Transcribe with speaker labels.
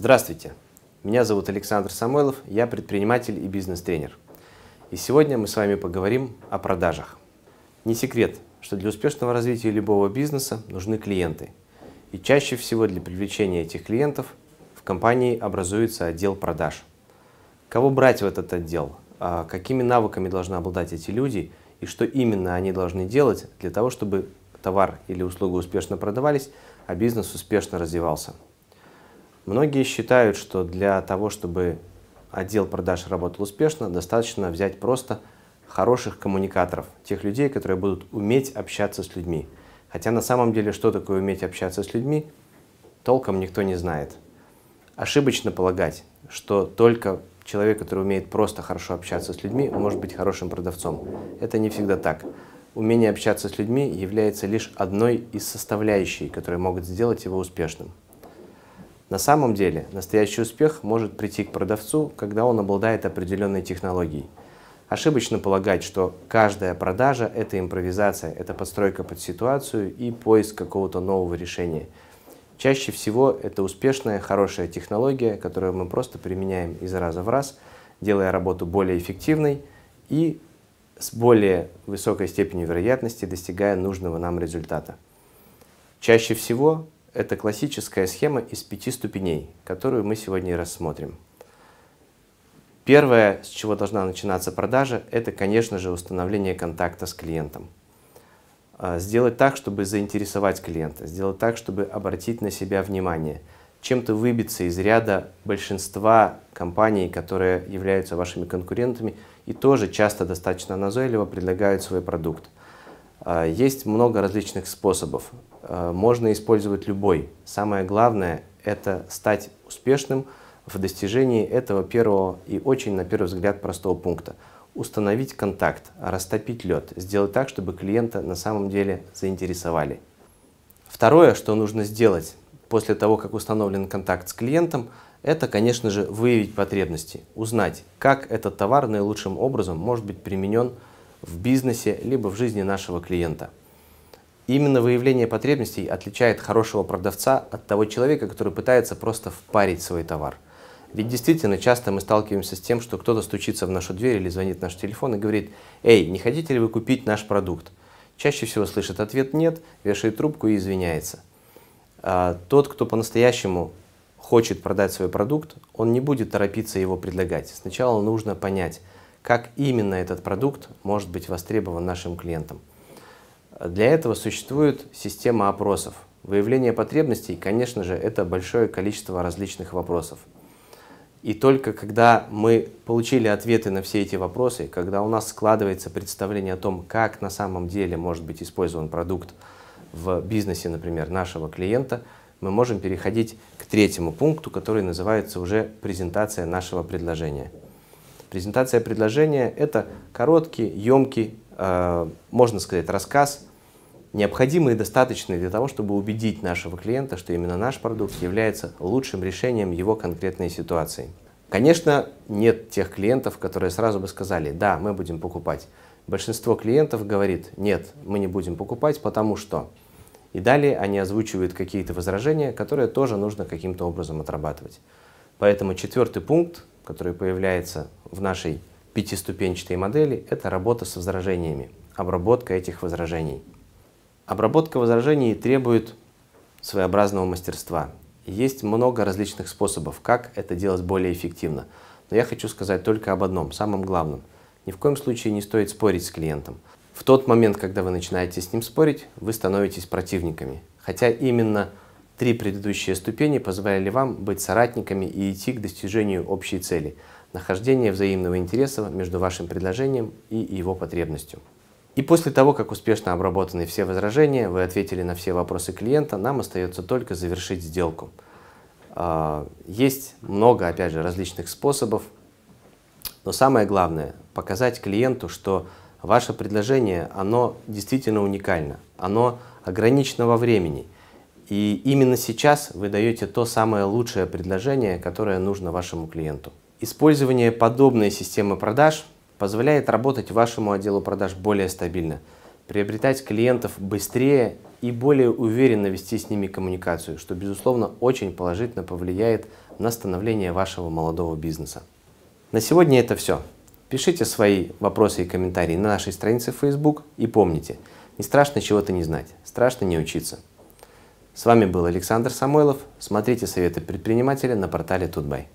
Speaker 1: Здравствуйте, меня зовут Александр Самойлов, я предприниматель и бизнес-тренер. И сегодня мы с вами поговорим о продажах. Не секрет, что для успешного развития любого бизнеса нужны клиенты. И чаще всего для привлечения этих клиентов в компании образуется отдел продаж. Кого брать в этот отдел? А какими навыками должны обладать эти люди и что именно они должны делать для того, чтобы товар или услуга успешно продавались, а бизнес успешно развивался – Многие считают, что для того, чтобы отдел продаж работал успешно, достаточно взять просто хороших коммуникаторов, тех людей, которые будут уметь общаться с людьми. Хотя на самом деле, что такое уметь общаться с людьми, толком никто не знает. Ошибочно полагать, что только человек, который умеет просто хорошо общаться с людьми, может быть хорошим продавцом. Это не всегда так. Умение общаться с людьми является лишь одной из составляющих, которые могут сделать его успешным. На самом деле, настоящий успех может прийти к продавцу, когда он обладает определенной технологией. Ошибочно полагать, что каждая продажа – это импровизация, это подстройка под ситуацию и поиск какого-то нового решения. Чаще всего это успешная, хорошая технология, которую мы просто применяем из раза в раз, делая работу более эффективной и с более высокой степенью вероятности достигая нужного нам результата. Чаще всего это классическая схема из пяти ступеней, которую мы сегодня и рассмотрим. Первое, с чего должна начинаться продажа, это, конечно же, установление контакта с клиентом. А, сделать так, чтобы заинтересовать клиента, сделать так, чтобы обратить на себя внимание, чем-то выбиться из ряда большинства компаний, которые являются вашими конкурентами и тоже часто достаточно назойливо предлагают свой продукт. А, есть много различных способов. Э, можно использовать любой. Самое главное – это стать успешным в достижении этого первого и очень, на первый взгляд, простого пункта. Установить контакт, растопить лед, сделать так, чтобы клиента на самом деле заинтересовали. Второе, что нужно сделать после того, как установлен контакт с клиентом, это, конечно же, выявить потребности, узнать, как этот товар наилучшим образом может быть применен в бизнесе либо в жизни нашего клиента. Именно выявление потребностей отличает хорошего продавца от того человека, который пытается просто впарить свой товар. Ведь действительно часто мы сталкиваемся с тем, что кто-то стучится в нашу дверь или звонит в наш телефон и говорит «Эй, не хотите ли вы купить наш продукт?» Чаще всего слышит ответ «нет», вешает трубку и извиняется. А тот, кто по-настоящему хочет продать свой продукт, он не будет торопиться его предлагать. Сначала нужно понять, как именно этот продукт может быть востребован нашим клиентам. Для этого существует система опросов. Выявление потребностей, конечно же, это большое количество различных вопросов. И только когда мы получили ответы на все эти вопросы, когда у нас складывается представление о том, как на самом деле может быть использован продукт в бизнесе, например, нашего клиента, мы можем переходить к третьему пункту, который называется уже презентация нашего предложения. Презентация предложения – это короткий, емкий Э, можно сказать, рассказ, необходимый и достаточный для того, чтобы убедить нашего клиента, что именно наш продукт является лучшим решением его конкретной ситуации. Конечно, нет тех клиентов, которые сразу бы сказали, да, мы будем покупать. Большинство клиентов говорит, нет, мы не будем покупать, потому что... И далее они озвучивают какие-то возражения, которые тоже нужно каким-то образом отрабатывать. Поэтому четвертый пункт, который появляется в нашей Пятиступенчатые модели – это работа со возражениями, обработка этих возражений. Обработка возражений требует своеобразного мастерства. Есть много различных способов, как это делать более эффективно. Но я хочу сказать только об одном, самом главном. Ни в коем случае не стоит спорить с клиентом. В тот момент, когда вы начинаете с ним спорить, вы становитесь противниками. Хотя именно три предыдущие ступени позволяли вам быть соратниками и идти к достижению общей цели – нахождение взаимного интереса между вашим предложением и его потребностью. И после того, как успешно обработаны все возражения, вы ответили на все вопросы клиента, нам остается только завершить сделку. А, есть много, опять же, различных способов, но самое главное – показать клиенту, что ваше предложение, оно действительно уникально, оно ограничено во времени. И именно сейчас вы даете то самое лучшее предложение, которое нужно вашему клиенту. Использование подобной системы продаж позволяет работать вашему отделу продаж более стабильно, приобретать клиентов быстрее и более уверенно вести с ними коммуникацию, что, безусловно, очень положительно повлияет на становление вашего молодого бизнеса. На сегодня это все. Пишите свои вопросы и комментарии на нашей странице в Facebook и помните, не страшно чего-то не знать, страшно не учиться. С вами был Александр Самойлов. Смотрите советы предпринимателя на портале Тутбай.